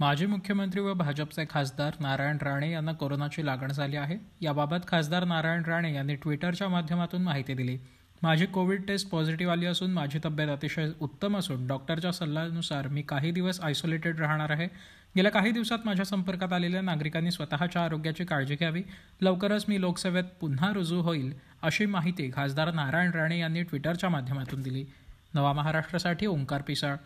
माजी मुख्यमंत्री व भाजपचे खासदार नारायण राणे यांना कोरोनाची लागण झाली आहे याबाबत खासदार नारायण राणे यांनी ट्विटरच्या माध्यमातून माहिती दिली माझी कोविड टेस्ट पॉझिटिव्ह आली असून माझी तब्येत अतिशय उत्तम असून डॉक्टरच्या सल्ल्यानुसार मी काही दिवस आयसोलेटेड राहणार आहे गेल्या काही दिवसात माझ्या संपर्कात आलेल्या नागरिकांनी स्वतःच्या आरोग्याची काळजी घ्यावी लवकरच मी लोकसभेत पुन्हा रुजू होईल अशी माहिती खासदार नारायण राणे यांनी ट्विटरच्या माध्यमातून दिली नवा महाराष्ट्रासाठी ओंकार पिसाळ